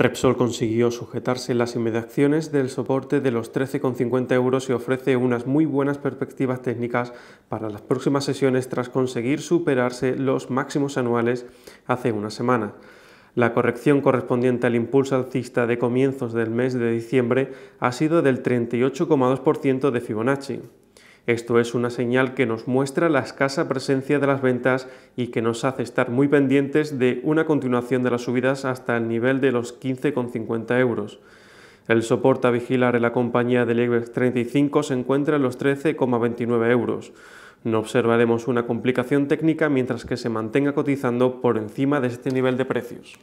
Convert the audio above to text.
Repsol consiguió sujetarse las inmediaciones del soporte de los 13,50 euros y ofrece unas muy buenas perspectivas técnicas para las próximas sesiones tras conseguir superarse los máximos anuales hace una semana. La corrección correspondiente al impulso alcista de comienzos del mes de diciembre ha sido del 38,2% de Fibonacci. Esto es una señal que nos muestra la escasa presencia de las ventas y que nos hace estar muy pendientes de una continuación de las subidas hasta el nivel de los 15,50 euros. El soporte a vigilar en la compañía de IBEX 35 se encuentra en los 13,29 euros. No observaremos una complicación técnica mientras que se mantenga cotizando por encima de este nivel de precios.